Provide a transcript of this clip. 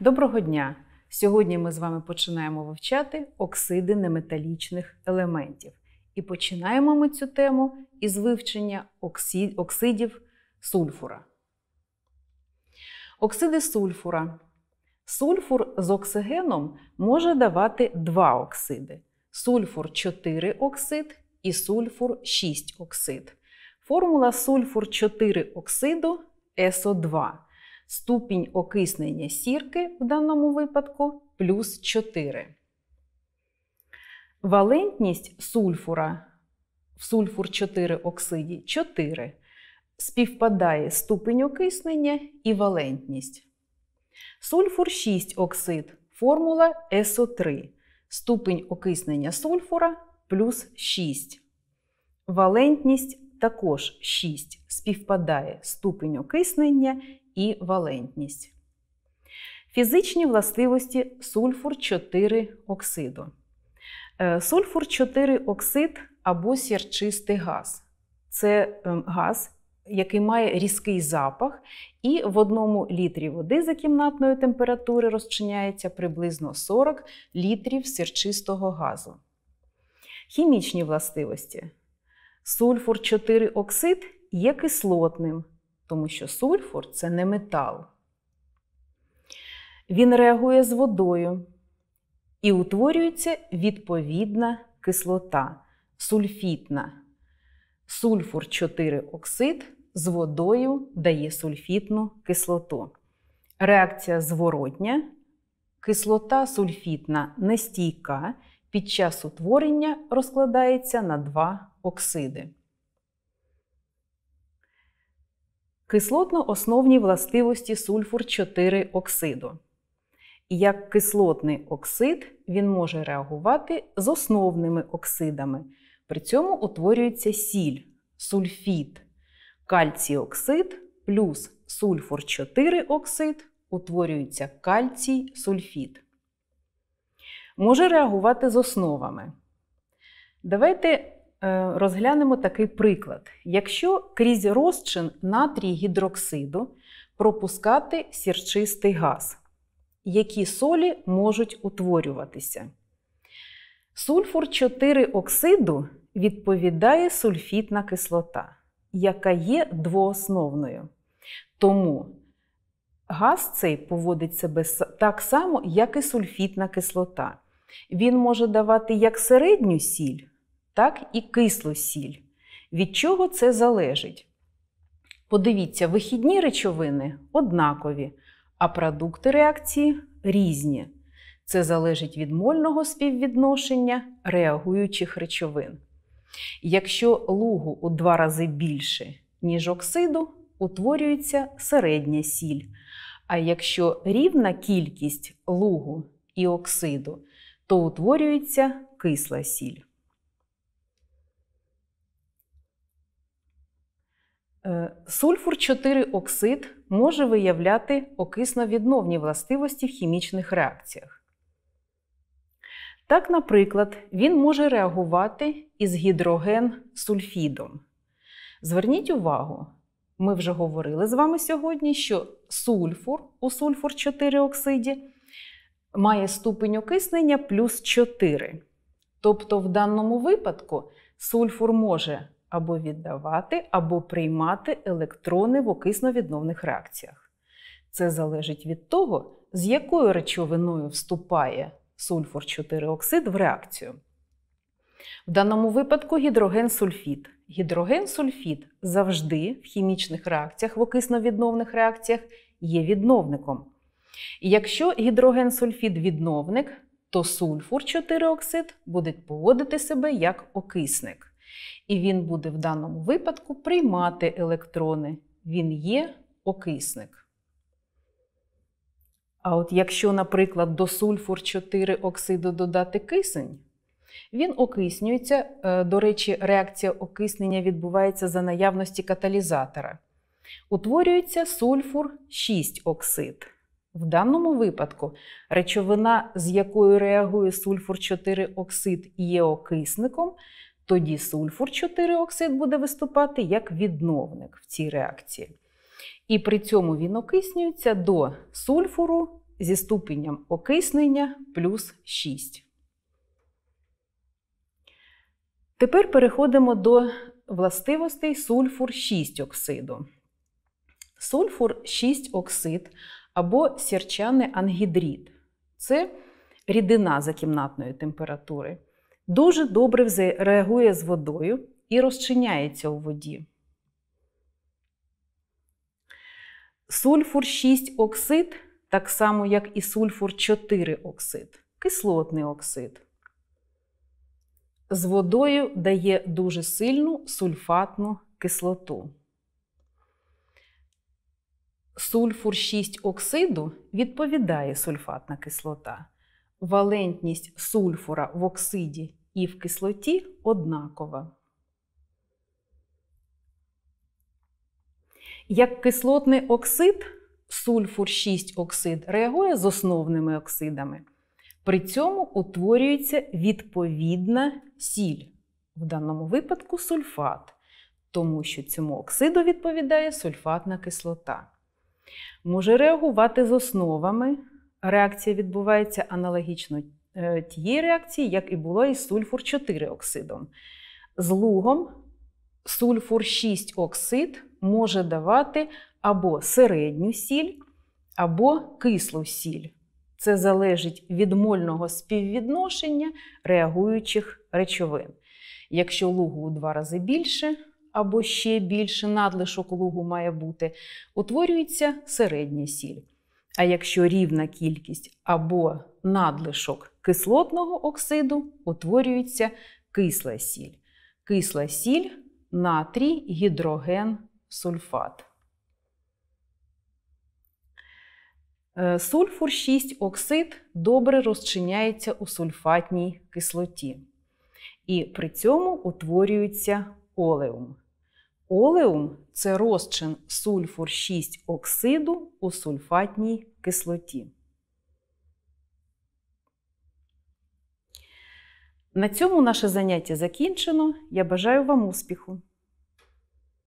Доброго дня! Сьогодні ми з вами починаємо вивчати оксиди неметалічних елементів. І починаємо ми цю тему із вивчення оксидів сульфура. Оксиди сульфура. Сульфур з оксигеном може давати два оксиди: сульфур 4 оксид і сульфур 6 оксид. Формула сульфур 4 оксиду СО2. Ступінь окиснення сірки в даному випадку плюс 4. Валентність сульфура в сульфур 4 оксиді 4 співпадає ступінь окиснення і валентність. Сульфур 6 оксид формула СО3. Ступінь окиснення сульфура плюс 6. Валентність також 6 співпадає ступінь окиснення і валентність. Фізичні властивості сульфур 4 оксиду. Е, сульфур 4 оксид або сірчистий газ. Це е, газ, який має різкий запах, і в одному літрі води за кімнатної температури розчиняється приблизно 40 літрів сірчистого газу. Хімічні властивості. Сульфур 4 оксид є кислотним тому що сульфур це не метал. Він реагує з водою і утворюється відповідна кислота сульфітна. Сульфур 4 оксид з водою дає сульфітну кислоту. Реакція зворотня, кислота сульфітна нестійка під час утворення розкладається на два оксиди. кислотно-основні властивості сульфур 4 оксиду. І як кислотний оксид він може реагувати з основними оксидами. При цьому утворюється сіль, сульфід, кальціоксид плюс сульфур 4 оксид утворюється кальцій сульфіт. Може реагувати з основами. Давайте Е, розглянемо такий приклад. Якщо крізь розчин натрій гідроксиду пропускати сірчистий газ, які солі можуть утворюватися? Сульфур 4 оксиду відповідає сульфітна кислота, яка є двоосновною. Тому газ цей поводить себе так само, як і сульфітна кислота. Він може давати як середню сіль, так і кислу сіль. Від чого це залежить? Подивіться, вихідні речовини однакові, а продукти реакції різні. Це залежить від мольного співвідношення реагуючих речовин. Якщо лугу у два рази більше, ніж оксиду, утворюється середня сіль. А якщо рівна кількість лугу і оксиду, то утворюється кисла сіль. Е, сульфур 4 оксид може виявляти окисновідновні властивості в хімічних реакціях. Так, наприклад, він може реагувати із гідроген сульфідом. Зверніть увагу, ми вже говорили з вами сьогодні, що сульфур у сульфур 4 оксиді має ступень окиснення плюс 4. Тобто, в даному випадку сульфур може або віддавати, або приймати електрони в окисновідновних реакціях. Це залежить від того, з якою речовиною вступає сульфур 4 оксид в реакцію. В даному випадку гідрогенсульфід. Гідрогенсульфід завжди в хімічних реакціях, в окисновідновних реакціях є відновником. І якщо гідрогенсульфід відновник, то сульфур 4 оксид буде поводити себе як окисник. І він буде в даному випадку приймати електрони. Він є окисник. А от якщо, наприклад, до сульфур 4 оксиду додати кисень, він окиснюється. Е, до речі, реакція окиснення відбувається за наявності каталізатора. Утворюється сульфур 6 оксид. В даному випадку речовина, з якою реагує сульфур 4 оксид і є окисником, тоді сульфур 4 оксид буде виступати як відновник в цій реакції. І при цьому він окиснюється до сульфуру зі ступенем окиснення плюс 6. Тепер переходимо до властивостей сульфур 6 оксиду. Сульфур 6 оксид або сірчаний ангідрид. Це рідина закімнатної температури дуже добре реагує з водою і розчиняється у воді. Сульфур 6 оксид, так само, як і сульфур 4 оксид, кислотний оксид. З водою дає дуже сильну сульфатну кислоту. Сульфур 6 оксиду відповідає сульфатна кислота. Валентність сульфура в оксиді і в кислоті однакова. Як кислотний оксид, сульфур 6 оксид реагує з основними оксидами. При цьому утворюється відповідна сіль, в даному випадку сульфат, тому що цьому оксиду відповідає сульфатна кислота. Може реагувати з основами. Реакція відбувається аналогічно Е, тієї реакції, як і було із сульфур 4 оксидом. З лугом сульфур 6 оксид може давати або середню сіль, або кислу сіль. Це залежить від мольного співвідношення реагуючих речовин. Якщо лугу у два рази більше, або ще більше надлишок лугу має бути, утворюється середня сіль. А якщо рівна кількість або надлишок кислотного оксиду утворюється кисла сіль. Кисла сіль натрій гідроген сульфат. Е, сульфур 6 оксид добре розчиняється у сульфатній кислоті. І при цьому утворюється олеум. Олеум це розчин сульфур 6 оксиду у сульфатній кислоті. На цьому наше заняття закінчено. Я бажаю вам успіху!